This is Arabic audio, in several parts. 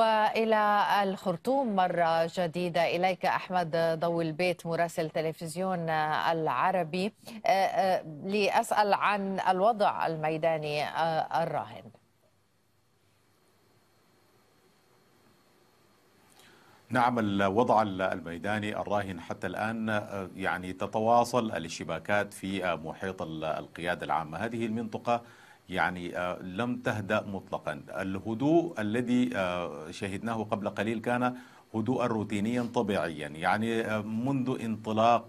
والى الخرطوم مره جديده اليك احمد ضو البيت مراسل تلفزيون العربي آه، آه، لاسال عن الوضع الميداني آه، الراهن. نعم الوضع الميداني الراهن حتى الآن يعني تتواصل الاشتباكات في محيط القيادة العامة هذه المنطقة يعني آه، لم تهدأ مطلقا الهدوء الذي آه، شهدناه قبل قليل كان هدوءا روتينيا طبيعيا يعني آه، منذ انطلاق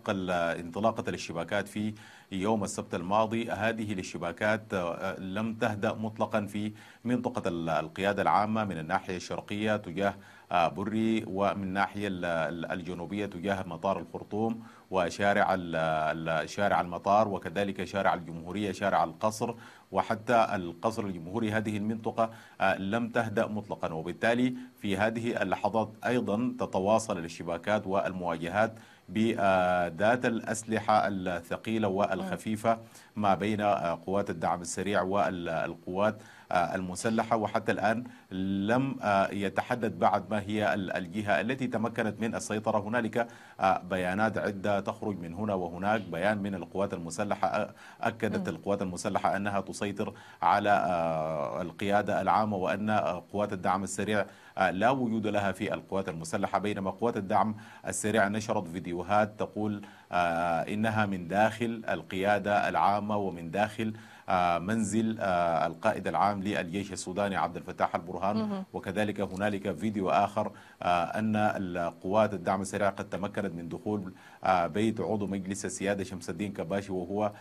انطلاقة الاشتباكات في يوم السبت الماضي هذه الاشتباكات لم تهدأ مطلقا في منطقة القيادة العامة من الناحية الشرقية تجاه بري ومن الناحية الجنوبية تجاه مطار الخرطوم وشارع شارع المطار وكذلك شارع الجمهورية شارع القصر وحتى القصر الجمهوري هذه المنطقة آه، لم تهدأ مطلقا وبالتالي في هذه اللحظات أيضا تتواصل الاشتباكات والمواجهات بذات الأسلحة الثقيلة والخفيفة ما بين آه، قوات الدعم السريع والقوات آه، المسلحة وحتى الآن لم آه، يتحدد بعد ما هي الجهة التي تمكنت من السيطرة هنالك بيانات عدة تخرج من هنا وهناك بيان من القوات المسلحة أكدت القوات المسلحة أنها تسيطر على القيادة العامة وأن قوات الدعم السريع لا وجود لها في القوات المسلحة بينما قوات الدعم السريع نشرت فيديو فيديوهات تقول آه، إنها من داخل القيادة العامة ومن داخل آه، منزل آه، القائد العام للجيش السوداني عبد الفتاح البرهان وكذلك هنالك فيديو آخر أن القوات الدعم السريع قد تمكنت من دخول بيت عضو مجلس السيادة شمس الدين كباشي وهو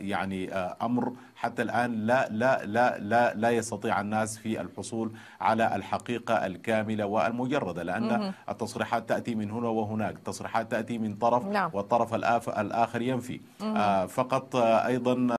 يعني أمر حتى الآن لا لا لا لا, لا يستطيع الناس في الحصول على الحقيقة الكاملة والمجردة لأن التصريحات تأتي من هنا وهناك التصريحات تأتي من طرف نعم. والطرف الآخر ينفي آه، فقط آه، أيضا